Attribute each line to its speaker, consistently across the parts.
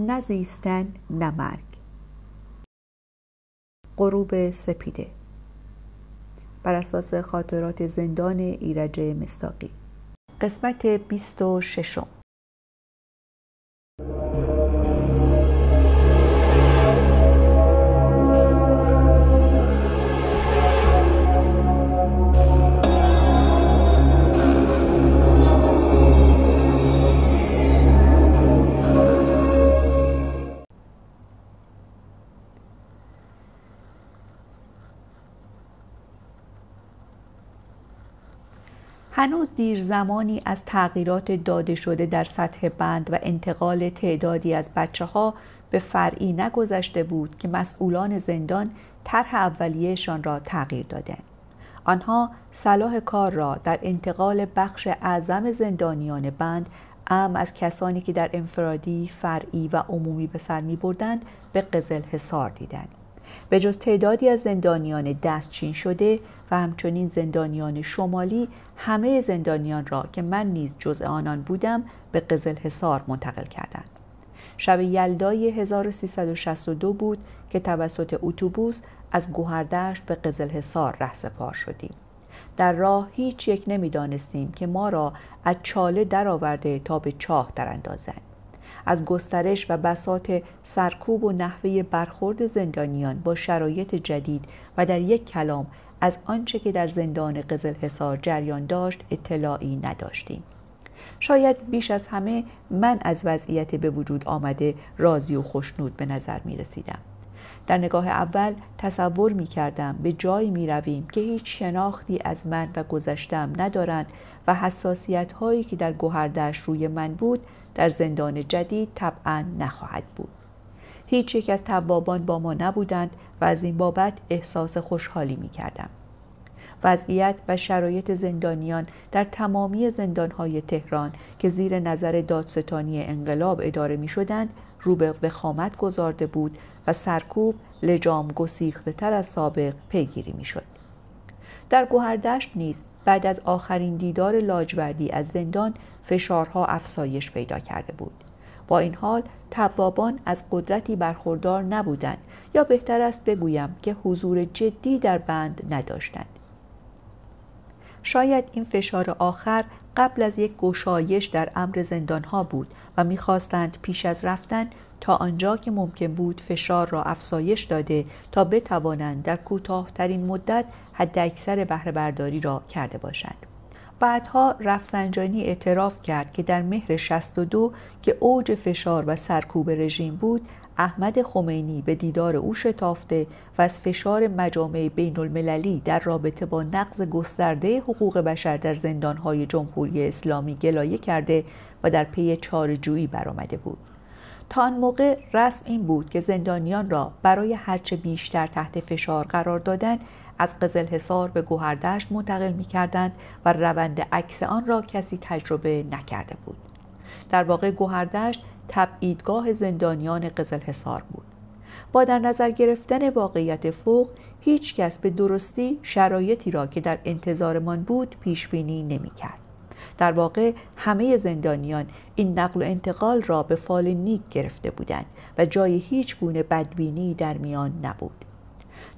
Speaker 1: نه زیستن نه مرگ غروب سپیده بر اساس خاطرات زندان ایرج مستاقی قسمت ششم هنوز دیر زمانی از تغییرات داده شده در سطح بند و انتقال تعدادی از بچه ها به فرعی نگذشته بود که مسئولان زندان طرح اولیهشان را تغییر دادند. آنها صلاح کار را در انتقال بخش اعظم زندانیان بند ام از کسانی که در انفرادی، فرعی و عمومی به سر می بردند به قزل حصار دیدند. به جز تعدادی از زندانیان دستچین شده و همچنین زندانیان شمالی همه زندانیان را که من نیز جزء آنان بودم به قزل حصار منتقل کردند. شب یلدای 1362 بود که توسط اتوبوس از گوهردشت به قزل حصار رهسپار شدیم. در راه هیچ یک نمیدانستیم که ما را از چاله درآورده تا به چاه اندازند از گسترش و بساط سرکوب و نحوه برخورد زندانیان با شرایط جدید و در یک کلام از آنچه که در زندان قزل حصار جریان داشت اطلاعی نداشتیم شاید بیش از همه من از وضعیت به وجود آمده راضی و خوشنود به نظر می رسیدم. در نگاه اول تصور می کردم به جایی می رویم که هیچ شناختی از من و گذشتم ندارند و حساسیت هایی که در گوهردش روی من بود در زندان جدید طبعا نخواهد بود هیچ یک از توابان با ما نبودند و از این بابت احساس خوشحالی می کردم. وضعیت و شرایط زندانیان در تمامی زندانهای تهران که زیر نظر دادستانی انقلاب اداره می شدند رو به وخامت گذارده بود و سرکوب لجام گسیخته تر از سابق پیگیری می شد. در گوهردشت نیز بعد از آخرین دیدار لاجوردی از زندان فشارها افسایش پیدا کرده بود با این حال توابان از قدرتی برخوردار نبودند یا بهتر است بگویم که حضور جدی در بند نداشتند شاید این فشار آخر قبل از یک گشایش در امر زندانها بود و میخواستند پیش از رفتن تا آنجا که ممکن بود فشار را افزایش داده تا بتوانند در کوتاهترین مدت حداکثر بهره برداری را کرده باشند بعدها رفسنجانی اعتراف کرد که در مهر 62 که اوج فشار و سرکوب رژیم بود احمد خمینی به دیدار او شتافته و از فشار مجامع بین المللی در رابطه با نقض گسترده حقوق بشر در زندانهای جمهوری اسلامی گلایه کرده و در پی چارجویی برآمده بود. تا آن موقع رسم این بود که زندانیان را برای هرچه بیشتر تحت فشار قرار دادن از قزل حصار به گوهردشت منتقل می کردند و روند عکس آن را کسی تجربه نکرده بود. در واقع گوهردشت تبعیدگاه زندانیان قزل حصار بود. با در نظر گرفتن واقعیت فوق هیچ کس به درستی شرایطی را که در انتظارمان بود پیش بینی نمی کرد. در واقع همه زندانیان این نقل و انتقال را به فال نیک گرفته بودند و جای هیچ گونه بدبینی در میان نبود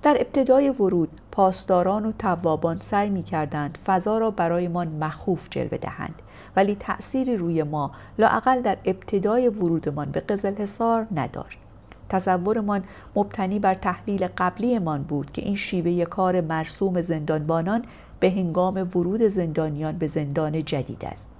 Speaker 1: در ابتدای ورود پاسداران و توابان سعی می کردند فضا را برایمان مخوف جلوه دهند ولی تأثیری روی ما لاقل در ابتدای ورودمان به قزل حصار نداشت تصورمان مبتنی بر تحلیل قبلیمان بود که این شیوه کار مرسوم زندانبانان به هنگام ورود زندانیان به زندان جدید است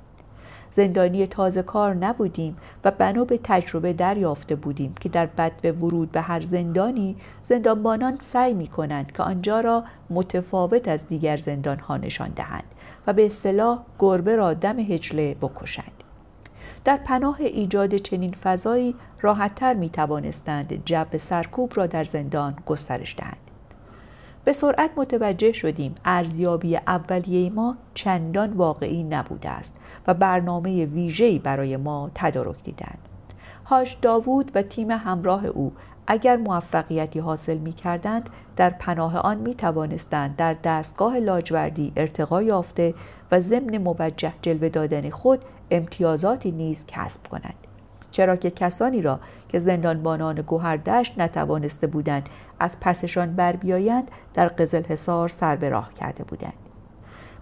Speaker 1: زندانی تازه کار نبودیم و بنا به تجربه دریافته بودیم که در بدو ورود به هر زندانی زندانبانان سعی می کنند که آنجا را متفاوت از دیگر زندانها نشان دهند و به اصطلاح گربه را دم هجله بکشند در پناه ایجاد چنین فضایی راحتتر می توانستند جب سرکوب را در زندان گسترش دهند به سرعت متوجه شدیم ارزیابی اولیه ما چندان واقعی نبوده است و برنامه ویژه‌ای برای ما تدارک دیدند. هاش داوود و تیم همراه او اگر موفقیتی حاصل می کردند در پناه آن می توانستند در دستگاه لاجوردی ارتقا یافته و ضمن موجه جلوه دادن خود امتیازاتی نیز کسب کنند. چرا که کسانی را که زندانبانان گوهردشت نتوانسته بودند از پسشان بر بیایند در قزل حصار سر به راه کرده بودند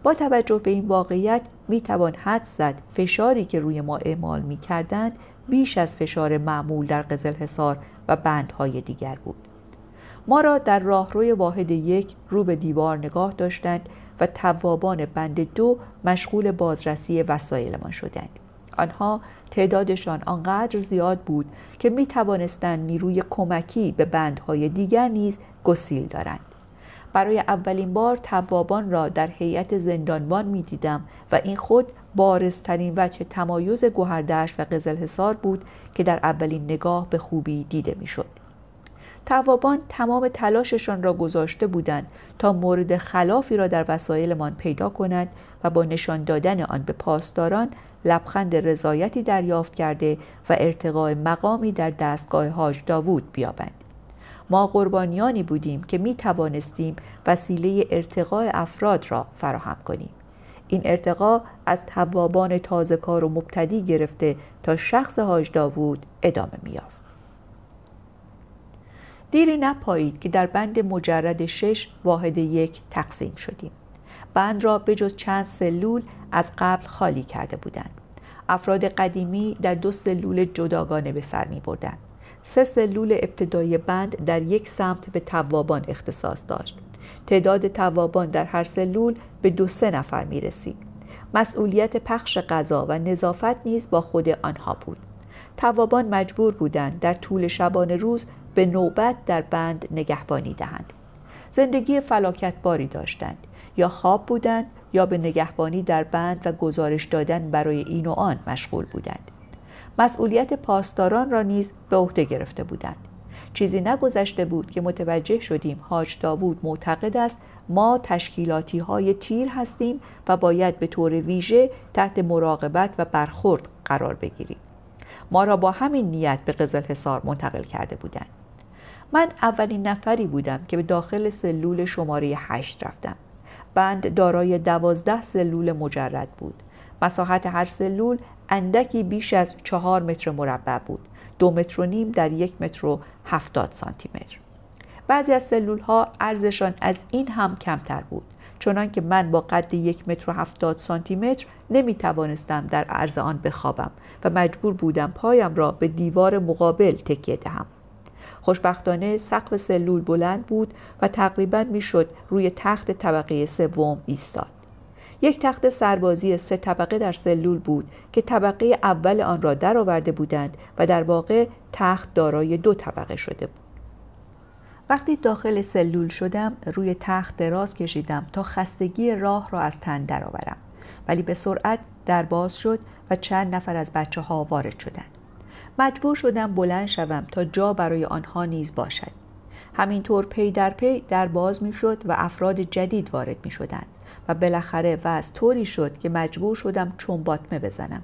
Speaker 1: با توجه به این واقعیت می توان حد زد فشاری که روی ما اعمال می کردند بیش از فشار معمول در قزل حصار و بندهای دیگر بود ما را در راهروی واحد یک رو به دیوار نگاه داشتند و توابان بند دو مشغول بازرسی وسایلمان شدند آنها تعدادشان آنقدر زیاد بود که می توانستند نیروی کمکی به بندهای دیگر نیز گسیل دارند برای اولین بار توابان را در هیئت زندانبان می دیدم و این خود بارزترین وچه تمایز گوهردشت و قزلحصار بود که در اولین نگاه به خوبی دیده می شد توابان تمام تلاششان را گذاشته بودند تا مورد خلافی را در وسایلمان پیدا کنند و با نشان دادن آن به پاسداران لبخند رضایتی دریافت کرده و ارتقاء مقامی در دستگاه حاج داوود بیابند ما قربانیانی بودیم که می توانستیم وسیله ارتقاء افراد را فراهم کنیم این ارتقا از توابان تازه کار و مبتدی گرفته تا شخص حاج داوود ادامه یافت. دیری نپایید که در بند مجرد شش واحد یک تقسیم شدیم بند را به جز چند سلول از قبل خالی کرده بودند افراد قدیمی در دو سلول جداگانه به سر می بردن. سه سلول ابتدای بند در یک سمت به توابان اختصاص داشت تعداد توابان در هر سلول به دو سه نفر می رسید مسئولیت پخش غذا و نظافت نیز با خود آنها بود توابان مجبور بودند در طول شبانه روز به نوبت در بند نگهبانی دهند زندگی فلاکتباری داشتند یا خواب بودند یا به نگهبانی در بند و گزارش دادن برای این و آن مشغول بودند مسئولیت پاسداران را نیز به عهده گرفته بودند چیزی نگذشته بود که متوجه شدیم حاج داوود معتقد است ما تشکیلاتی های تیر هستیم و باید به طور ویژه تحت مراقبت و برخورد قرار بگیریم ما را با همین نیت به قزل حصار منتقل کرده بودند من اولین نفری بودم که به داخل سلول شماره 8 رفتم. بند دارای دوازده سلول مجرد بود. مساحت هر سلول اندکی بیش از چهار متر مربع بود. دو متر و نیم در یک متر و هفتاد سانتی متر. بعضی از سلول ها ارزشان از این هم کمتر بود. چنان که من با قد یک متر و هفتاد سانتی متر نمی توانستم در عرض آن بخوابم و مجبور بودم پایم را به دیوار مقابل تکیه دهم. خوشبختانه سقف سلول بلند بود و تقریبا میشد روی تخت طبقه سوم ایستاد یک تخت سربازی سه طبقه در سلول بود که طبقه اول آن را درآورده بودند و در واقع تخت دارای دو طبقه شده بود وقتی داخل سلول شدم روی تخت دراز کشیدم تا خستگی راه را از تن درآورم ولی به سرعت در باز شد و چند نفر از بچه ها وارد شدند مجبور شدم بلند شوم تا جا برای آنها نیز باشد همینطور پی در پی در باز می شد و افراد جدید وارد می شدند و بالاخره و از طوری شد که مجبور شدم باتمه بزنم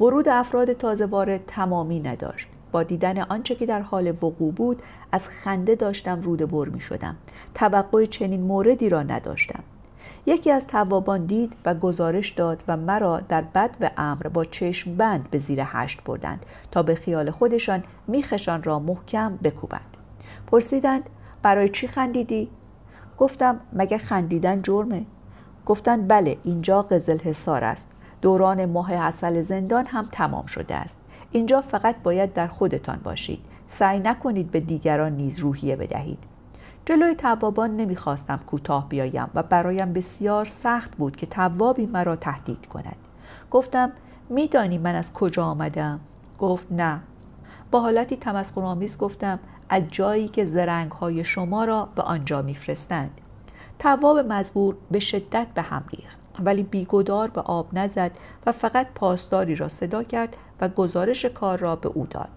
Speaker 1: ورود افراد تازه وارد تمامی نداشت با دیدن آنچه که در حال وقوع بود از خنده داشتم رود بر می شدم توقع چنین موردی را نداشتم یکی از توابان دید و گزارش داد و مرا در بد و امر با چشم بند به زیر هشت بردند تا به خیال خودشان میخشان را محکم بکوبند پرسیدند برای چی خندیدی گفتم مگه خندیدن جرمه گفتند بله اینجا قزل حصار است دوران ماه حسل زندان هم تمام شده است اینجا فقط باید در خودتان باشید سعی نکنید به دیگران نیز روحیه بدهید جلوی توابان نمیخواستم کوتاه بیایم و برایم بسیار سخت بود که توابی مرا تهدید کند گفتم میدانی من از کجا آمدم گفت نه با حالتی تمسخرآمیز گفتم از جایی که زرنگ های شما را به آنجا میفرستند تواب مزبور به شدت به هم ریخت ولی بیگدار به آب نزد و فقط پاسداری را صدا کرد و گزارش کار را به او داد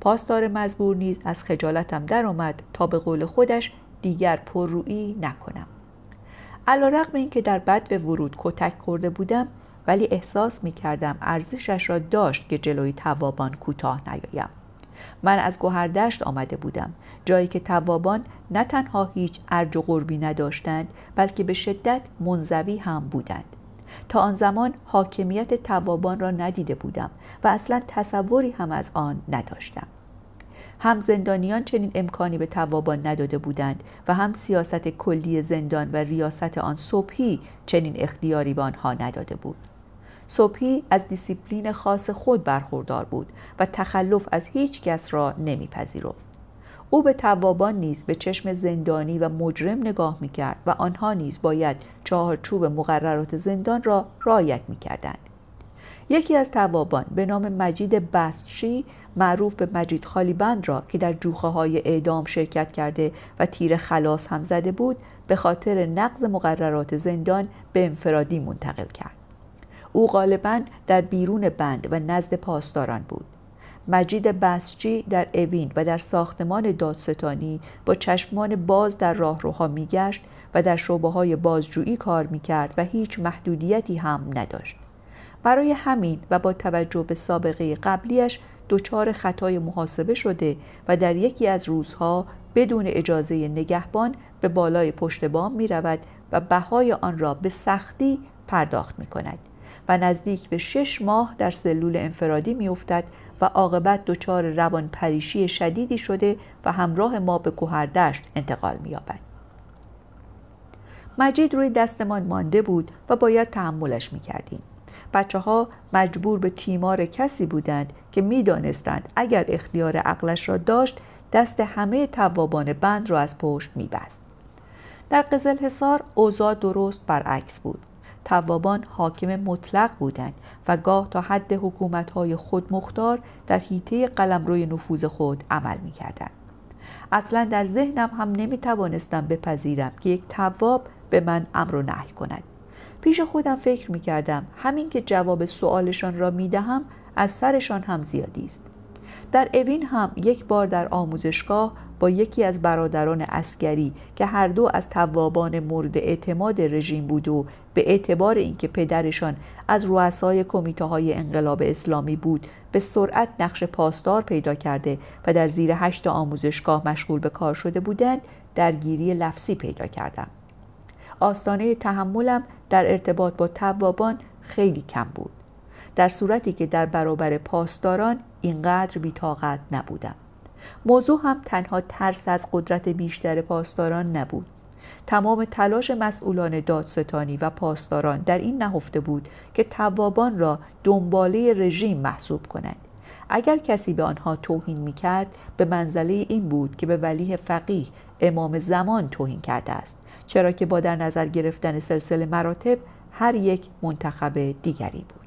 Speaker 1: پاسدار مزبور نیز از خجالتم درآمد تا به قول خودش دیگر پررویی نکنم علا اینکه در بد و ورود کتک خورده بودم ولی احساس می کردم ارزشش را داشت که جلوی توابان کوتاه نیایم من از گوهردشت آمده بودم جایی که توابان نه تنها هیچ ارج و قربی نداشتند بلکه به شدت منزوی هم بودند تا آن زمان حاکمیت توابان را ندیده بودم و اصلا تصوری هم از آن نداشتم هم زندانیان چنین امکانی به توابان نداده بودند و هم سیاست کلی زندان و ریاست آن صبحی چنین اختیاری به آنها نداده بود صبحی از دیسیپلین خاص خود برخوردار بود و تخلف از هیچ کس را نمیپذیرفت او به توابان نیز به چشم زندانی و مجرم نگاه میکرد و آنها نیز باید چهارچوب مقررات زندان را رعایت میکردند یکی از توابان به نام مجید بستشی معروف به مجید خالیبند را که در جوخه های اعدام شرکت کرده و تیر خلاص هم زده بود به خاطر نقض مقررات زندان به انفرادی منتقل کرد او غالبا در بیرون بند و نزد پاسداران بود مجید بسچی در اوین و در ساختمان دادستانی با چشمان باز در راهروها میگشت و در شعبه های بازجویی کار میکرد و هیچ محدودیتی هم نداشت برای همین و با توجه به سابقه قبلیش دچار خطای محاسبه شده و در یکی از روزها بدون اجازه نگهبان به بالای پشت بام می رود و بهای آن را به سختی پرداخت می کند و نزدیک به شش ماه در سلول انفرادی می افتد و عاقبت دچار روان پریشی شدیدی شده و همراه ما به کوهردشت انتقال می یابد. مجید روی دستمان مانده بود و باید تحملش می کردیم. بچه ها مجبور به تیمار کسی بودند که میدانستند اگر اختیار عقلش را داشت دست همه توابان بند را از پشت میبست در قزل حصار اوضاع درست برعکس بود توابان حاکم مطلق بودند و گاه تا حد های خود مختار در حیطه قلمروی نفوذ خود عمل میکردند اصلا در ذهنم هم نمی توانستم بپذیرم که یک تواب به من امر و نهی کند پیش خودم فکر می کردم همین که جواب سوالشان را می دهم از سرشان هم زیادی است در اوین هم یک بار در آموزشگاه با یکی از برادران اسکری که هر دو از توابان مورد اعتماد رژیم بود و به اعتبار اینکه پدرشان از رؤسای کمیته انقلاب اسلامی بود به سرعت نقش پاسدار پیدا کرده و در زیر هشت آموزشگاه مشغول به کار شده بودند درگیری لفظی پیدا کردم آستانه تحملم در ارتباط با توابان خیلی کم بود در صورتی که در برابر پاسداران اینقدر بیتاقت نبودم موضوع هم تنها ترس از قدرت بیشتر پاسداران نبود تمام تلاش مسئولان دادستانی و پاسداران در این نهفته بود که توابان را دنباله رژیم محسوب کنند اگر کسی به آنها توهین میکرد به منزله این بود که به ولی فقیه امام زمان توهین کرده است چرا که با در نظر گرفتن سلسله مراتب هر یک منتخب دیگری بود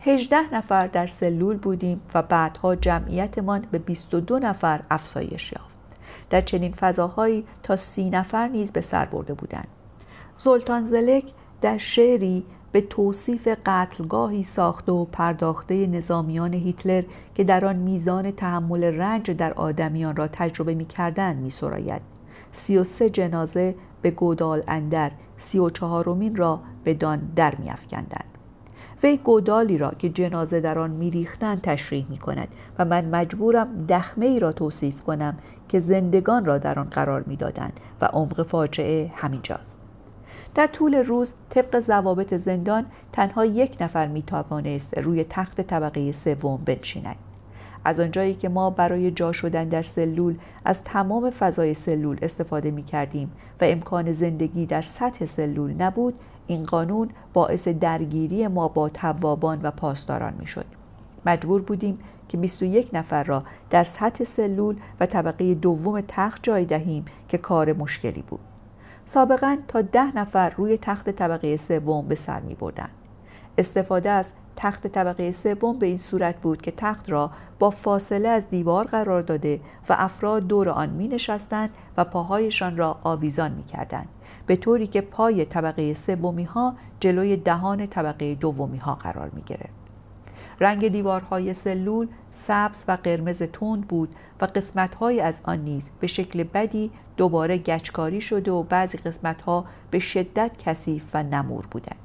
Speaker 1: 18 نفر در سلول بودیم و بعدها جمعیتمان به 22 نفر افزایش یافت در چنین فضاهایی تا سی نفر نیز به سر برده بودند سلطان زلک در شعری به توصیف قتلگاهی ساخته و پرداخته نظامیان هیتلر که در آن میزان تحمل رنج در آدمیان را تجربه می کردن می 33 جنازه به گودال اندر سی و چهارمین را به دان در میافکندند وی گودالی را که جنازه در آن میریختند تشریح می کند و من مجبورم دخمه ای را توصیف کنم که زندگان را در آن قرار میدادند و عمق فاجعه همینجاست در طول روز طبق ضوابط زندان تنها یک نفر می توانست روی تخت طبقه سوم بنشیند از آنجایی که ما برای جا شدن در سلول از تمام فضای سلول استفاده می کردیم و امکان زندگی در سطح سلول نبود این قانون باعث درگیری ما با توابان و پاسداران می شد. مجبور بودیم که 21 نفر را در سطح سلول و طبقه دوم تخت جای دهیم که کار مشکلی بود. سابقا تا ده نفر روی تخت طبقه سوم به سر می بودند. استفاده از تخت طبقه سوم به این صورت بود که تخت را با فاصله از دیوار قرار داده و افراد دور آن می نشستند و پاهایشان را آویزان می کردند به طوری که پای طبقه سومی ها جلوی دهان طبقه دومی ها قرار می گرفت. رنگ دیوارهای سلول سبز و قرمز تند بود و قسمتهایی از آن نیز به شکل بدی دوباره گچکاری شده و بعضی قسمتها به شدت کثیف و نمور بودند.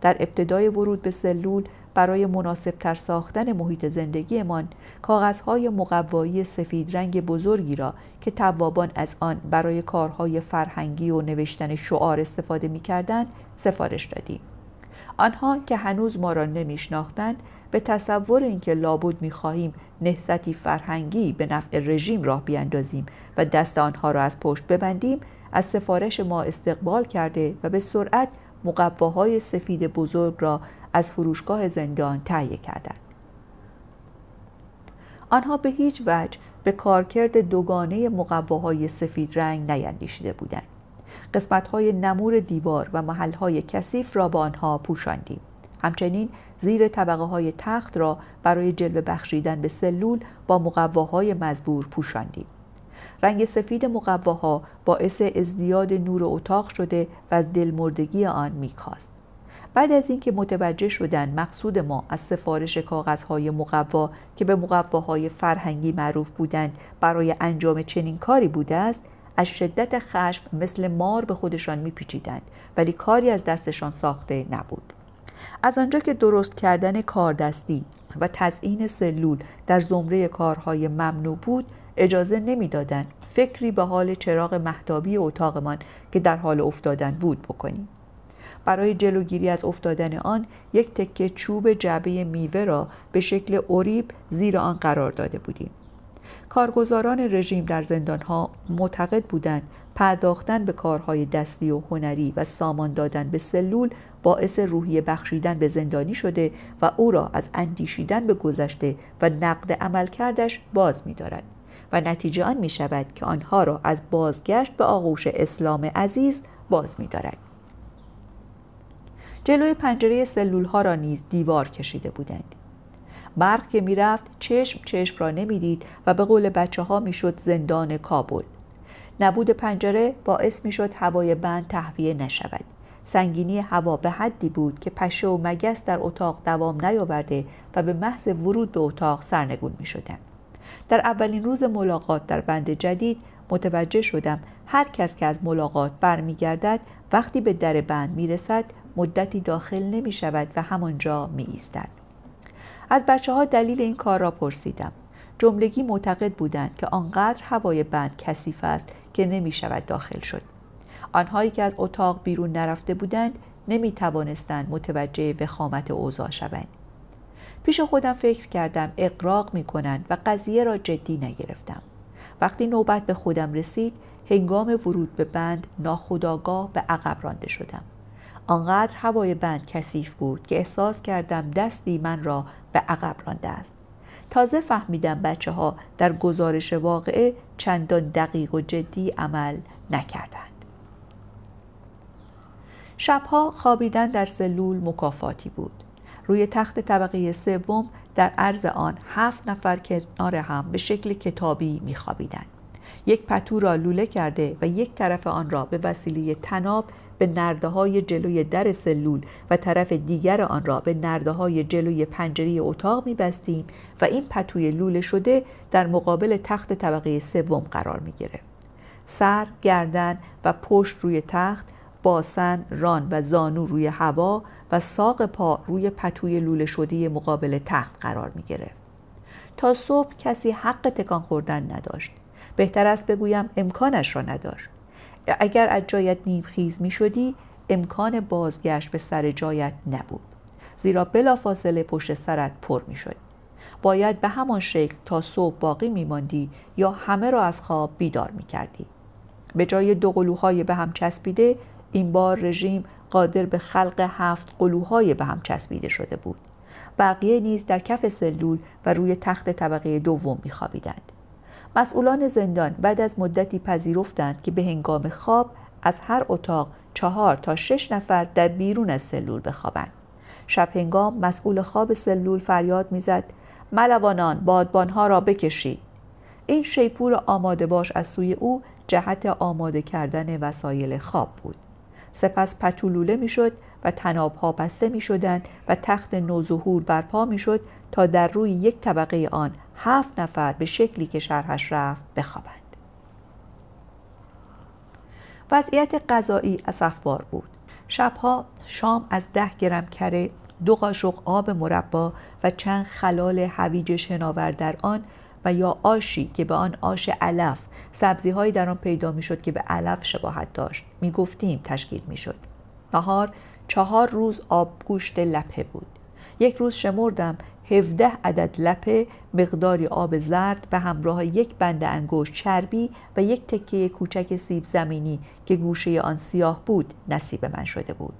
Speaker 1: در ابتدای ورود به سلول برای مناسبتر ساختن محیط زندگیمان کاغذهای مقوایی سفید رنگ بزرگی را که توابان از آن برای کارهای فرهنگی و نوشتن شعار استفاده می کردن، سفارش دادیم. آنها که هنوز ما را شناختند به تصور اینکه لابد میخواهیم نهزتی فرهنگی به نفع رژیم راه بیاندازیم و دست آنها را از پشت ببندیم از سفارش ما استقبال کرده و به سرعت مقواهای سفید بزرگ را از فروشگاه زندان تهیه کردند آنها به هیچ وجه به کارکرد دوگانه مقواهای سفید رنگ نیندیشیده بودند قسمتهای نمور دیوار و محلهای کثیف را با آنها پوشاندیم همچنین زیر طبقه های تخت را برای جلوه بخشیدن به سلول با مقواهای مزبور پوشاندیم رنگ سفید مقواها باعث ازدیاد نور اتاق شده و از دلمردگی آن میکاست بعد از اینکه متوجه شدن مقصود ما از سفارش کاغذهای مقوا که به مقواهای فرهنگی معروف بودند برای انجام چنین کاری بوده است از شدت خشم مثل مار به خودشان میپیچیدند ولی کاری از دستشان ساخته نبود از آنجا که درست کردن کاردستی و تزئین سلول در زمره کارهای ممنوع بود اجازه نمیدادند فکری به حال چراغ محتابی اتاقمان که در حال افتادن بود بکنیم برای جلوگیری از افتادن آن یک تکه چوب جعبه میوه را به شکل اوریب زیر آن قرار داده بودیم کارگزاران رژیم در زندانها معتقد بودند پرداختن به کارهای دستی و هنری و سامان دادن به سلول باعث روحی بخشیدن به زندانی شده و او را از اندیشیدن به گذشته و نقد عملکردش باز می‌دارد. و نتیجه آن می شود که آنها را از بازگشت به آغوش اسلام عزیز باز می دارد. جلوی پنجره سلول ها را نیز دیوار کشیده بودند. برق که رفت چشم چشم را دید و به قول بچه ها میشد زندان کابل. نبود پنجره باعث میشد هوای بند تهویه نشود. سنگینی هوا به حدی بود که پشه و مگس در اتاق دوام نیاورده و به محض ورود به اتاق سرنگون می شدند. در اولین روز ملاقات در بند جدید متوجه شدم هر کس که از ملاقات برمیگردد وقتی به در بند میرسد مدتی داخل نمی شود و همانجا می ایستد. از بچه ها دلیل این کار را پرسیدم. جملگی معتقد بودند که آنقدر هوای بند کثیف است که نمی شود داخل شد. آنهایی که از اتاق بیرون نرفته بودند نمی توانستند متوجه وخامت اوضاع شوند. پیش خودم فکر کردم اقراق می کنند و قضیه را جدی نگرفتم وقتی نوبت به خودم رسید هنگام ورود به بند ناخداگاه به عقب رانده شدم آنقدر هوای بند کثیف بود که احساس کردم دستی من را به عقب رانده است تازه فهمیدم بچه ها در گزارش واقعه چندان دقیق و جدی عمل نکردند شبها خوابیدن در سلول مکافاتی بود روی تخت طبقه سوم در عرض آن هفت نفر کنار هم به شکل کتابی میخوابیدند یک پتو را لوله کرده و یک طرف آن را به وسیله تناب به نرده های جلوی در سلول و طرف دیگر آن را به نرده های جلوی پنجره اتاق بستیم و این پتوی لوله شده در مقابل تخت طبقه سوم قرار می سر، گردن و پشت روی تخت، باسن، ران و زانو روی هوا و ساق پا روی پتوی لوله شده مقابل تخت قرار می گره تا صبح کسی حق تکان خوردن نداشت. بهتر است بگویم امکانش را نداشت. اگر از جایت نیمخیز می شدی امکان بازگشت به سر جایت نبود. زیرا بلافاصله پشت سرت پر می شد. باید به همان شکل تا صبح باقی می ماندی یا همه را از خواب بیدار می کردی. به جای دو قلوهای به هم چسبیده این بار رژیم قادر به خلق هفت قلوهای به هم چسبیده شده بود بقیه نیز در کف سلول و روی تخت طبقه دوم میخوابیدند مسئولان زندان بعد از مدتی پذیرفتند که به هنگام خواب از هر اتاق چهار تا شش نفر در بیرون از سلول بخوابند شب هنگام مسئول خواب سلول فریاد میزد ملوانان بادبانها را بکشید این شیپور آماده باش از سوی او جهت آماده کردن وسایل خواب بود سپس پتولوله میشد و تنابها بسته می و تخت نوظهور برپا می شد تا در روی یک طبقه آن هفت نفر به شکلی که شرحش رفت بخوابند. وضعیت غذایی اسفبار بود. شبها شام از ده گرم کره دو قاشق آب مربا و چند خلال هویج شناور در آن و یا آشی که به آن آش علف سبزی هایی در آن پیدا شد که به علف شباهت داشت می گفتیم تشکیل می شد نهار چهار روز آب گوشت لپه بود یک روز شمردم 17 عدد لپه مقداری آب زرد به همراه یک بند انگشت چربی و یک تکه کوچک سیب زمینی که گوشه آن سیاه بود نصیب من شده بود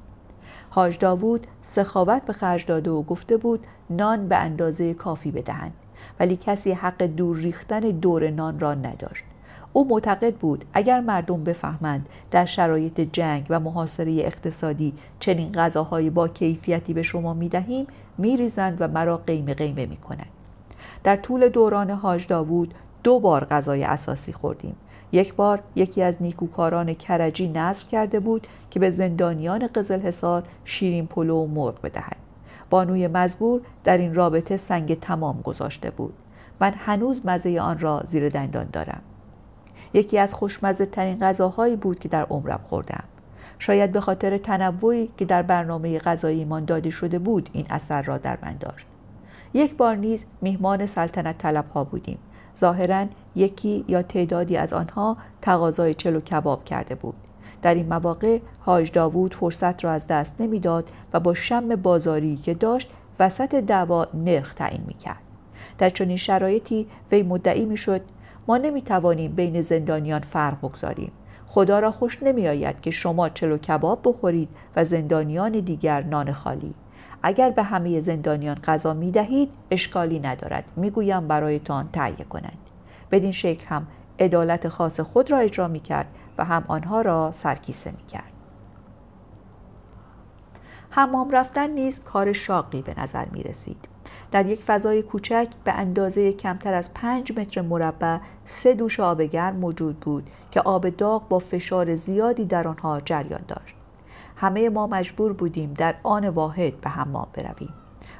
Speaker 1: حاج داوود سخاوت به خرج داده و گفته بود نان به اندازه کافی بدهند ولی کسی حق دور ریختن دور نان را نداشت او معتقد بود اگر مردم بفهمند در شرایط جنگ و محاصره اقتصادی چنین غذاهای با کیفیتی به شما می دهیم می ریزند و مرا قیمه قیمه می کنند. در طول دوران حاج داوود دو بار غذای اساسی خوردیم. یک بار یکی از نیکوکاران کرجی نصر کرده بود که به زندانیان قزل حصار شیرین پلو و مرغ بدهد. بانوی مزبور در این رابطه سنگ تمام گذاشته بود. من هنوز مزه آن را زیر دندان دارم. یکی از خوشمزه ترین غذاهایی بود که در عمرم خوردم شاید به خاطر تنوعی که در برنامه غذاییمان داده شده بود این اثر را در من داشت یک بار نیز میهمان سلطنت طلب ها بودیم ظاهرا یکی یا تعدادی از آنها تقاضای چلو کباب کرده بود در این مواقع حاج داوود فرصت را از دست نمیداد و با شم بازاری که داشت وسط دعوا نرخ تعیین میکرد در چنین شرایطی وی مدعی میشد ما نمی توانیم بین زندانیان فرق بگذاریم خدا را خوش نمی آید که شما چلو کباب بخورید و زندانیان دیگر نان خالی اگر به همه زندانیان غذا می دهید اشکالی ندارد میگویم برایتان تهیه کنند بدین شکل هم عدالت خاص خود را اجرا می کرد و هم آنها را سرکیسه می کرد حمام رفتن نیز کار شاقی به نظر می رسید در یک فضای کوچک به اندازه کمتر از 5 متر مربع سه دوش آب گرم موجود بود که آب داغ با فشار زیادی در آنها جریان داشت. همه ما مجبور بودیم در آن واحد به حمام برویم.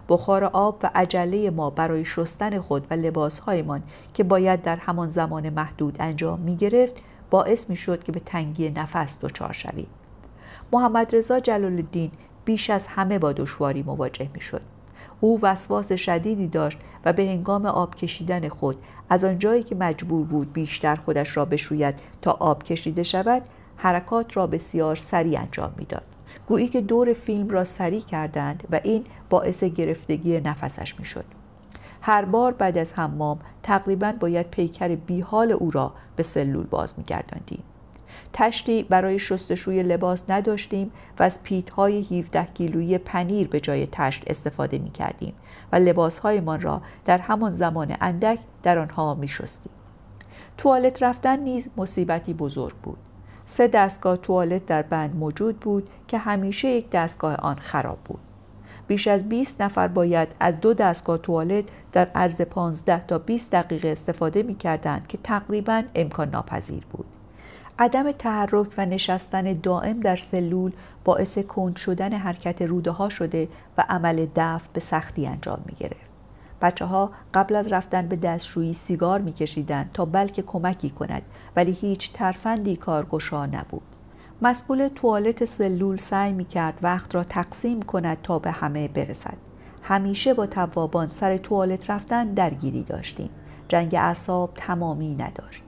Speaker 1: بخار آب و عجله ما برای شستن خود و لباسهایمان که باید در همان زمان محدود انجام می گرفت باعث می شد که به تنگی نفس دچار شویم. محمد رضا جلال الدین بیش از همه با دشواری مواجه می شد. او وسواس شدیدی داشت و به هنگام آب کشیدن خود از آنجایی که مجبور بود بیشتر خودش را بشوید تا آب کشیده شود حرکات را بسیار سریع انجام میداد گویی که دور فیلم را سریع کردند و این باعث گرفتگی نفسش میشد هر بار بعد از حمام تقریبا باید پیکر بیحال او را به سلول باز میگرداندیم تشتی برای شستشوی لباس نداشتیم و از پیتهای 17 کیلویی پنیر به جای تشت استفاده می کردیم و لباسهایمان را در همان زمان اندک در آنها می شستیم. توالت رفتن نیز مصیبتی بزرگ بود. سه دستگاه توالت در بند موجود بود که همیشه یک دستگاه آن خراب بود. بیش از 20 نفر باید از دو دستگاه توالت در عرض 15 تا 20 دقیقه استفاده می که تقریبا امکان ناپذیر بود. عدم تحرک و نشستن دائم در سلول باعث کند شدن حرکت روده ها شده و عمل دفع به سختی انجام می گرفت. بچه ها قبل از رفتن به دستشویی سیگار میکشیدند تا بلکه کمکی کند ولی هیچ ترفندی کارگشا نبود. مسئول توالت سلول سعی می کرد وقت را تقسیم کند تا به همه برسد. همیشه با توابان سر توالت رفتن درگیری داشتیم. جنگ اعصاب تمامی نداشت.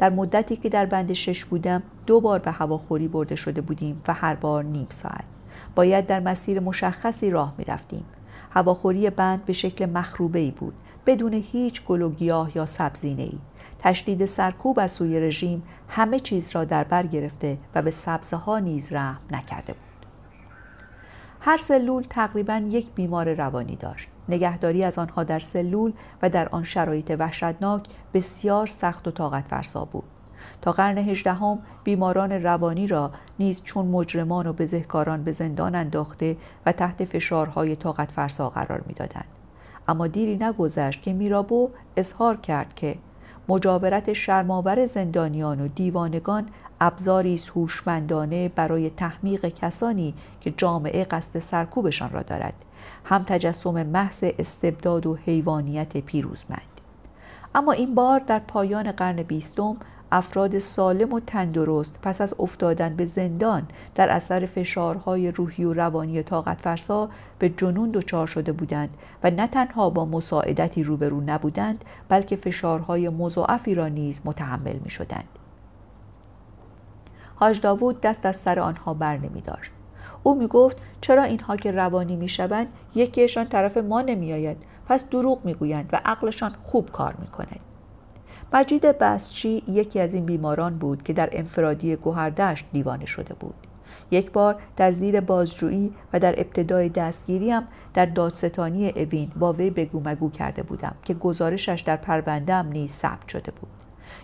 Speaker 1: در مدتی که در بند شش بودم دو بار به هواخوری برده شده بودیم و هر بار نیم ساعت باید در مسیر مشخصی راه می رفتیم. هواخوری بند به شکل مخروبه ای بود بدون هیچ گل و گیاه یا سبزینه ای تشدید سرکوب از سوی رژیم همه چیز را در بر گرفته و به سبزه ها نیز رحم نکرده بود هر سلول تقریبا یک بیمار روانی داشت نگهداری از آنها در سلول و در آن شرایط وحشتناک بسیار سخت و طاقت فرسا بود تا قرن هجدهم بیماران روانی را نیز چون مجرمان و بزهکاران به زندان انداخته و تحت فشارهای طاقت فرسا قرار میدادند اما دیری نگذشت که میرابو اظهار کرد که مجاورت شرماور زندانیان و دیوانگان ابزاری است هوشمندانه برای تحمیق کسانی که جامعه قصد سرکوبشان را دارد هم تجسم محض استبداد و حیوانیت پیروزمند اما این بار در پایان قرن بیستم افراد سالم و تندرست پس از افتادن به زندان در اثر فشارهای روحی و روانی طاقت فرسا به جنون دچار شده بودند و نه تنها با مساعدتی روبرو نبودند بلکه فشارهای مضاعفی را نیز متحمل می شدند. حاج داوود دست از سر آنها بر نمی دار او می گفت چرا اینها که روانی می شوند یکیشان طرف ما نمی آید پس دروغ می گویند و عقلشان خوب کار می کند. مجید بسچی یکی از این بیماران بود که در انفرادی گوهردشت دیوانه شده بود. یک بار در زیر بازجویی و در ابتدای دستگیری هم در دادستانی اوین با وی بگو مگو کرده بودم که گزارشش در پرونده نیز ثبت شده بود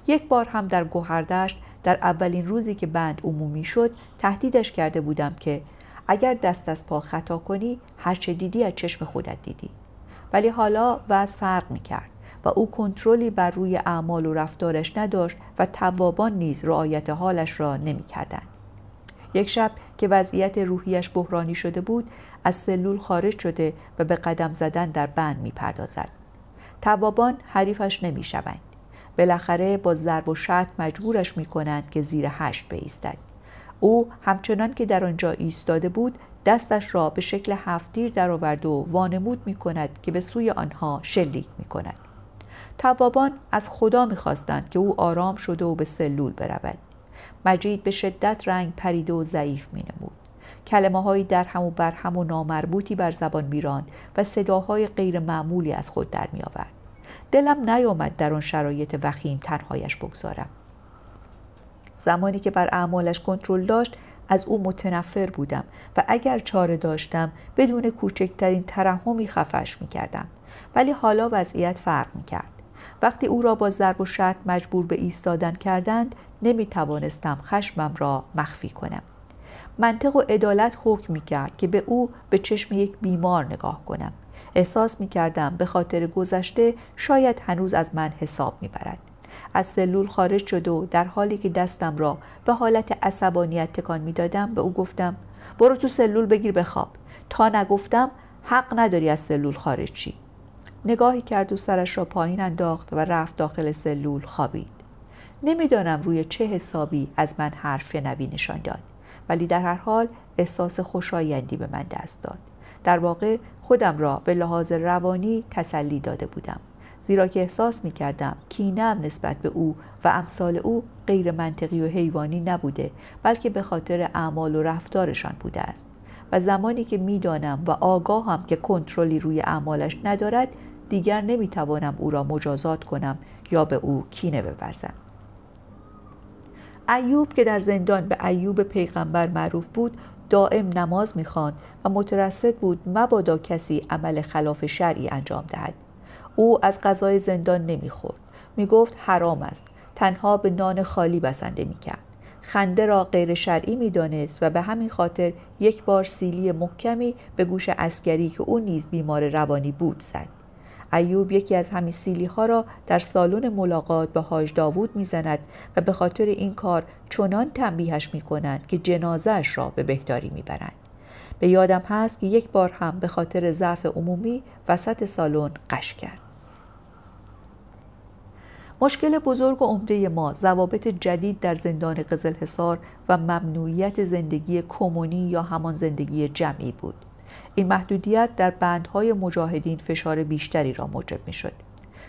Speaker 1: یک بار هم در گوهردشت در اولین روزی که بند عمومی شد تهدیدش کرده بودم که اگر دست از پا خطا کنی هرچه دیدی از چشم خودت دیدی ولی حالا وضع فرق میکرد و او کنترلی بر روی اعمال و رفتارش نداشت و توابان نیز رعایت حالش را نمیکردند یک شب که وضعیت روحیش بحرانی شده بود از سلول خارج شده و به قدم زدن در بند میپردازد توابان حریفش نمیشوند بالاخره با ضرب و شط مجبورش میکنند که زیر هشت بایستد او همچنان که در آنجا ایستاده بود دستش را به شکل هفتیر درآورد و وانمود می کند که به سوی آنها شلیک می کند. توابان از خدا میخواستند که او آرام شده و به سلول برود. مجید به شدت رنگ پریده و ضعیف می نمود. کلمه های در هم و هم و نامربوطی بر زبان میراند و صداهای غیر معمولی از خود در می آورد. دلم نیامد در آن شرایط وخیم تنهایش بگذارم زمانی که بر اعمالش کنترل داشت از او متنفر بودم و اگر چاره داشتم بدون کوچکترین ترحمی خفش می کردم. ولی حالا وضعیت فرق می کرد. وقتی او را با ضرب و شرط مجبور به ایستادن کردند نمی توانستم خشمم را مخفی کنم. منطق و عدالت حکم می کرد که به او به چشم یک بیمار نگاه کنم. احساس می کردم به خاطر گذشته شاید هنوز از من حساب می برد. از سلول خارج شد و در حالی که دستم را به حالت عصبانیت تکان می دادم به او گفتم برو تو سلول بگیر بخواب تا نگفتم حق نداری از سلول خارج چی؟ نگاهی کرد و سرش را پایین انداخت و رفت داخل سلول خوابید نمیدانم روی چه حسابی از من حرف نوی نشان داد ولی در هر حال احساس خوشایندی به من دست داد در واقع خودم را به لحاظ روانی تسلی داده بودم زیرا که احساس می کردم کینم نسبت به او و امثال او غیر منطقی و حیوانی نبوده بلکه به خاطر اعمال و رفتارشان بوده است و زمانی که میدانم و آگاهم که کنترلی روی اعمالش ندارد دیگر نمیتوانم او را مجازات کنم یا به او کینه ببرزم ایوب که در زندان به ایوب پیغمبر معروف بود دائم نماز میخواند و مترصد بود مبادا کسی عمل خلاف شرعی انجام دهد او از غذای زندان نمیخورد میگفت حرام است تنها به نان خالی بسنده میکرد خنده را غیر شرعی میدانست و به همین خاطر یک بار سیلی محکمی به گوش اسکری که او نیز بیمار روانی بود زد ایوب یکی از همین سیلی ها را در سالن ملاقات به حاج داوود میزند و به خاطر این کار چنان تنبیهش می کنند که جنازهش را به بهداری میبرند به یادم هست که یک بار هم به خاطر ضعف عمومی وسط سالن قش کرد مشکل بزرگ و عمده ما ضوابط جدید در زندان قزل حصار و ممنوعیت زندگی کمونی یا همان زندگی جمعی بود این محدودیت در بندهای مجاهدین فشار بیشتری را موجب می شد.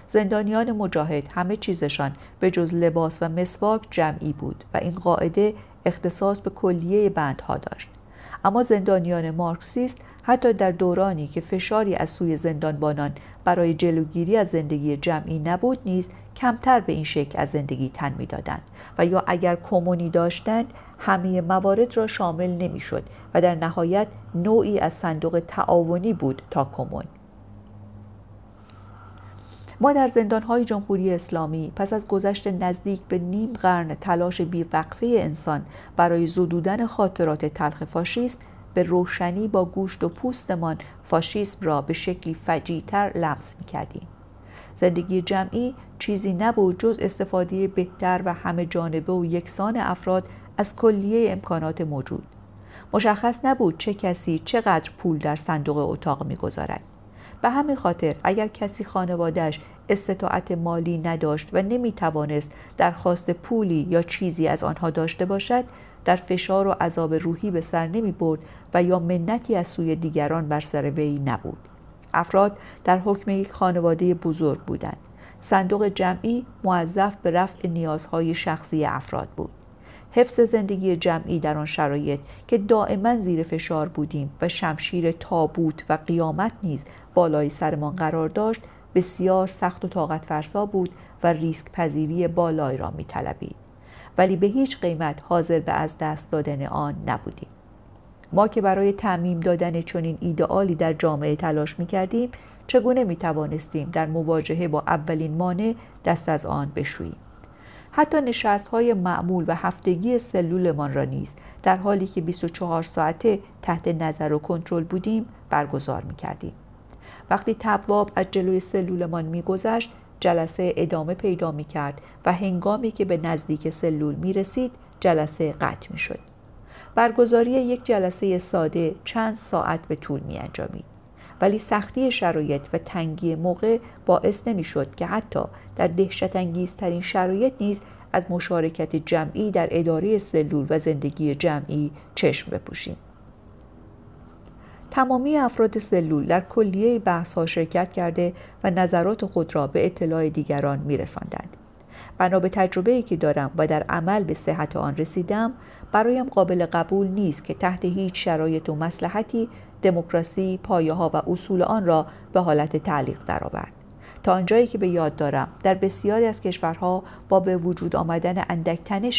Speaker 1: زندانیان مجاهد همه چیزشان به جز لباس و مسواک جمعی بود و این قاعده اختصاص به کلیه بندها داشت. اما زندانیان مارکسیست حتی در دورانی که فشاری از سوی زندانبانان برای جلوگیری از زندگی جمعی نبود نیز کمتر به این شکل از زندگی تن میدادند و یا اگر کمونی داشتند همه موارد را شامل نمیشد و در نهایت نوعی از صندوق تعاونی بود تا کمون ما در زندانهای جمهوری اسلامی پس از گذشت نزدیک به نیم قرن تلاش بیوقفه انسان برای زدودن خاطرات تلخ فاشیسم به روشنی با گوشت و پوستمان فاشیسم را به شکلی فجیتر لمس می زندگی جمعی چیزی نبود جز استفاده بهتر و همه جانبه و یکسان افراد از کلیه امکانات موجود مشخص نبود چه کسی چقدر پول در صندوق اتاق میگذارد به همین خاطر اگر کسی خانوادهش استطاعت مالی نداشت و نمی توانست درخواست پولی یا چیزی از آنها داشته باشد در فشار و عذاب روحی به سر نمی و یا منتی از سوی دیگران بر سر وی نبود افراد در حکم یک خانواده بزرگ بودند صندوق جمعی موظف به رفع نیازهای شخصی افراد بود حفظ زندگی جمعی در آن شرایط که دائما زیر فشار بودیم و شمشیر تابوت و قیامت نیز بالای سرمان قرار داشت بسیار سخت و طاقت فرسا بود و ریسک پذیری بالایی را می ولی به هیچ قیمت حاضر به از دست دادن آن نبودیم. ما که برای تعمیم دادن چنین ایدئالی در جامعه تلاش می کردیم چگونه می توانستیم در مواجهه با اولین مانع دست از آن بشوییم حتی نشست های معمول و هفتگی سلولمان را نیز در حالی که 24 ساعته تحت نظر و کنترل بودیم برگزار می کردیم. وقتی تبواب از جلوی سلولمان میگذشت جلسه ادامه پیدا می کرد و هنگامی که به نزدیک سلول می رسید جلسه قطع می شد. برگزاری یک جلسه ساده چند ساعت به طول می انجامید. ولی سختی شرایط و تنگی موقع باعث نمیشد که حتی در دهشت انگیزترین شرایط نیز از مشارکت جمعی در اداره سلول و زندگی جمعی چشم بپوشیم تمامی افراد سلول در کلیه بحث ها شرکت کرده و نظرات خود را به اطلاع دیگران میرساندند بنا به تجربه ای که دارم و در عمل به صحت آن رسیدم برایم قابل قبول نیست که تحت هیچ شرایط و مسلحتی دموکراسی پایه ها و اصول آن را به حالت تعلیق درآورد تا آنجایی که به یاد دارم در بسیاری از کشورها با به وجود آمدن اندک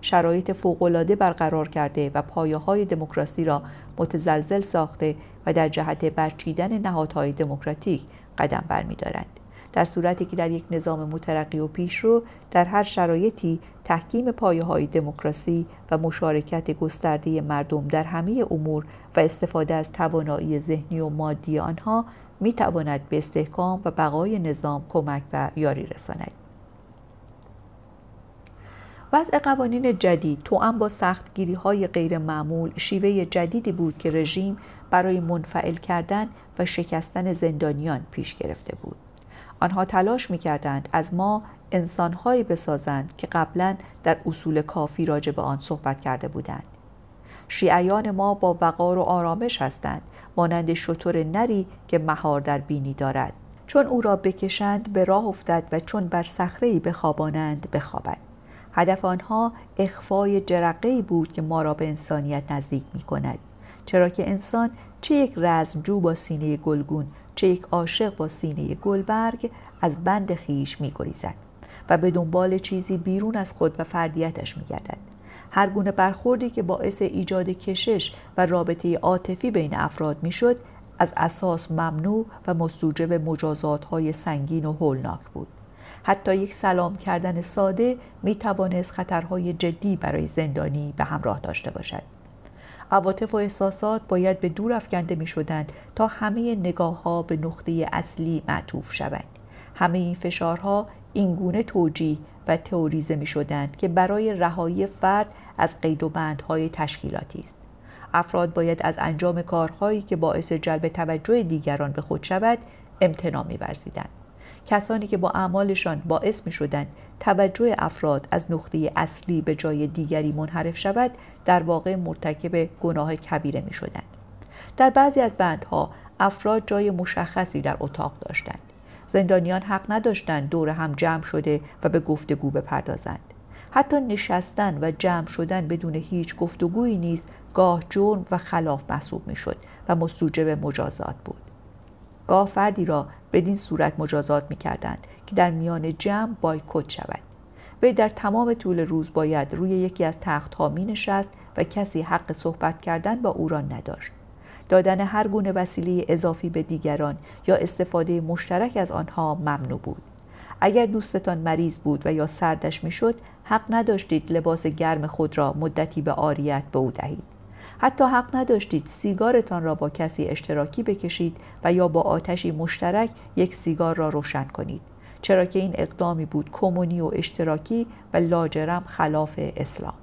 Speaker 1: شرایط فوقالعاده برقرار کرده و پایه های دموکراسی را متزلزل ساخته و در جهت برچیدن نهادهای دموکراتیک قدم برمیدارند در صورتی که در یک نظام مترقی و پیشرو در هر شرایطی تحکیم پایه های دموکراسی و مشارکت گسترده مردم در همه امور و استفاده از توانایی ذهنی و مادی آنها می تواند به استحکام و بقای نظام کمک و یاری رساند. وضع قوانین جدید توأم با گیری های غیر معمول شیوه جدیدی بود که رژیم برای منفعل کردن و شکستن زندانیان پیش گرفته بود. آنها تلاش می کردند از ما انسانهایی بسازند که قبلا در اصول کافی راجع به آن صحبت کرده بودند. شیعیان ما با وقار و آرامش هستند مانند شطور نری که مهار در بینی دارد چون او را بکشند به راه افتد و چون بر صخره‌ای بخوابانند بخوابد هدف آنها اخفای جرقه بود که ما را به انسانیت نزدیک می کند چرا که انسان چه یک رزمجو با سینه گلگون چه یک عاشق با سینه گلبرگ از بند خیش میگریزد و به دنبال چیزی بیرون از خود و فردیتش میگردد هر گونه برخوردی که باعث ایجاد کشش و رابطه عاطفی بین افراد میشد از اساس ممنوع و مستوجب مجازات های سنگین و هولناک بود حتی یک سلام کردن ساده می توانست خطرهای جدی برای زندانی به همراه داشته باشد عواطف و احساسات باید به دور افکنده می شدند تا همه نگاه ها به نقطه اصلی معطوف شوند همه این فشارها اینگونه توجیه و تئوریزه می شدند که برای رهایی فرد از قید و بندهای تشکیلاتی است افراد باید از انجام کارهایی که باعث جلب توجه دیگران به خود شود امتناع می‌ورزیدند کسانی که با اعمالشان باعث می شدن توجه افراد از نقطه اصلی به جای دیگری منحرف شود در واقع مرتکب گناه کبیره می شدند. در بعضی از بندها افراد جای مشخصی در اتاق داشتند. زندانیان حق نداشتند دور هم جمع شده و به گفتگو بپردازند. حتی نشستن و جمع شدن بدون هیچ گفتگویی نیز گاه جرم و خلاف محسوب می شد و مستوجب مجازات بود. گاه فردی را بدین صورت مجازات می کردند که در میان جمع بایکوت شود وی در تمام طول روز باید روی یکی از تخت ها می نشست و کسی حق صحبت کردن با او را نداشت دادن هر گونه وسیله اضافی به دیگران یا استفاده مشترک از آنها ممنوع بود اگر دوستتان مریض بود و یا سردش میشد حق نداشتید لباس گرم خود را مدتی به آریت به او دهید حتی حق نداشتید سیگارتان را با کسی اشتراکی بکشید و یا با آتشی مشترک یک سیگار را روشن کنید چرا که این اقدامی بود کمونی و اشتراکی و لاجرم خلاف اسلام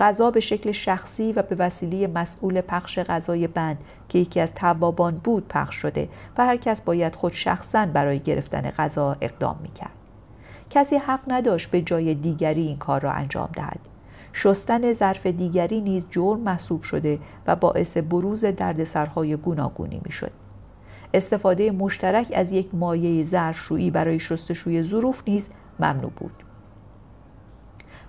Speaker 1: غذا به شکل شخصی و به وسیله مسئول پخش غذای بند که یکی از توابان بود پخش شده و هر کس باید خود شخصا برای گرفتن غذا اقدام میکرد کسی حق نداشت به جای دیگری این کار را انجام دهد شستن ظرف دیگری نیز جرم محسوب شده و باعث بروز دردسرهای گوناگونی میشد استفاده مشترک از یک مایع ظرفشویی برای شستشوی ظروف نیز ممنوع بود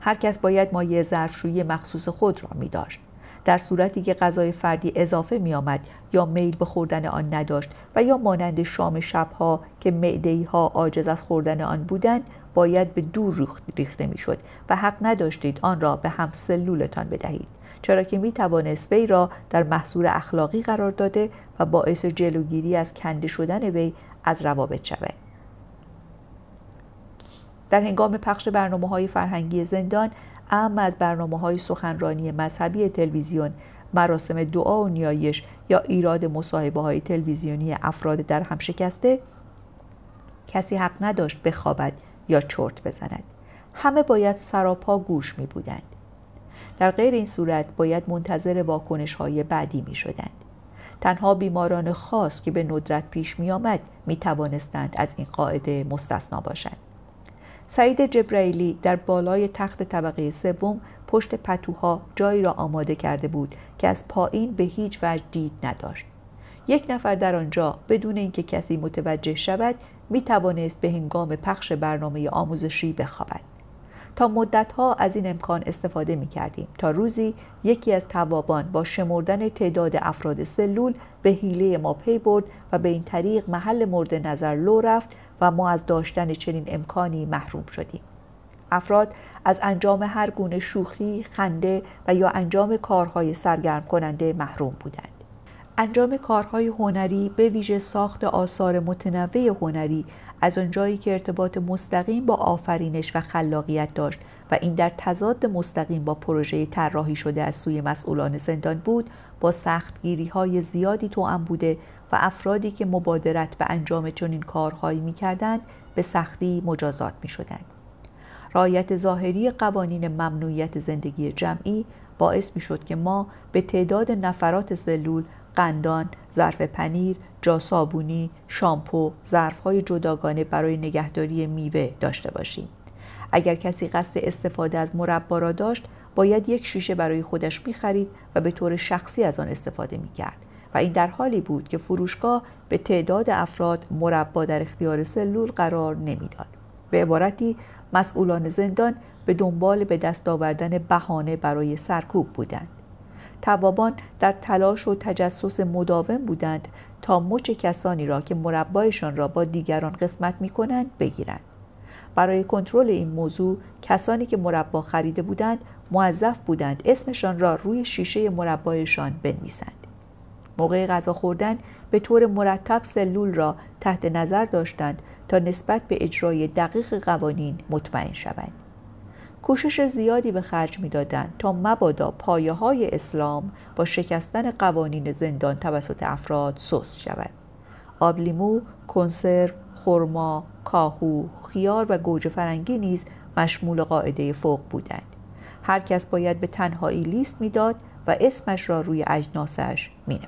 Speaker 1: هر کس باید مایع ظرفشویی مخصوص خود را می داشت. در صورتی که غذای فردی اضافه می آمد یا میل به خوردن آن نداشت و یا مانند شام شبها که معده ها عاجز از خوردن آن بودند باید به دور ریخته میشد و حق نداشتید آن را به هم سلولتان بدهید چرا که می توانست وی را در محصور اخلاقی قرار داده و باعث جلوگیری از کنده شدن وی از روابط شود در هنگام پخش برنامه های فرهنگی زندان اما از برنامه های سخنرانی مذهبی تلویزیون مراسم دعا و نیایش یا ایراد مصاحبه های تلویزیونی افراد در هم شکسته کسی حق نداشت بخوابد یا چرت بزند همه باید سراپا گوش می بودند در غیر این صورت باید منتظر واکنش های بعدی می شدند تنها بیماران خاص که به ندرت پیش می آمد می توانستند از این قاعده مستثنا باشند سعید جبرائیلی در بالای تخت طبقه سوم پشت پتوها جایی را آماده کرده بود که از پایین به هیچ وجه دید نداشت یک نفر در آنجا بدون اینکه کسی متوجه شود می توانست به هنگام پخش برنامه آموزشی بخوابد تا مدتها از این امکان استفاده می کردیم تا روزی یکی از توابان با شمردن تعداد افراد سلول به حیله ما پی برد و به این طریق محل مورد نظر لو رفت و ما از داشتن چنین امکانی محروم شدیم افراد از انجام هر گونه شوخی، خنده و یا انجام کارهای سرگرم کننده محروم بودند. انجام کارهای هنری به ویژه ساخت آثار متنوع هنری از آنجایی که ارتباط مستقیم با آفرینش و خلاقیت داشت و این در تضاد مستقیم با پروژه طراحی شده از سوی مسئولان زندان بود با گیری های زیادی توأم بوده و افرادی که مبادرت به انجام چنین کارهایی میکردند به سختی مجازات میشدند رایت ظاهری قوانین ممنوعیت زندگی جمعی باعث شد که ما به تعداد نفرات زلول، قندان، ظرف پنیر، جاسابونی، شامپو، ظرفهای جداگانه برای نگهداری میوه داشته باشیم. اگر کسی قصد استفاده از مربا را داشت باید یک شیشه برای خودش خرید و به طور شخصی از آن استفاده کرد. و این در حالی بود که فروشگاه به تعداد افراد مربا در اختیار سلول قرار نمیداد به عبارتی مسئولان زندان به دنبال به دست آوردن بهانه برای سرکوب بودند توابان در تلاش و تجسس مداوم بودند تا مچ کسانی را که مربایشان را با دیگران قسمت می کنند بگیرند برای کنترل این موضوع کسانی که مربا خریده بودند موظف بودند اسمشان را روی شیشه مربایشان بنویسند موقع غذا خوردن به طور مرتب سلول را تحت نظر داشتند تا نسبت به اجرای دقیق قوانین مطمئن شوند کوشش زیادی به خرج میدادند تا مبادا پایه های اسلام با شکستن قوانین زندان توسط افراد سست شود آبلیمو کنسرو خرما، کاهو، خیار و گوجه فرنگی نیز مشمول قاعده فوق بودند. هر کس باید به تنهایی لیست میداد و اسمش را روی اجناسش می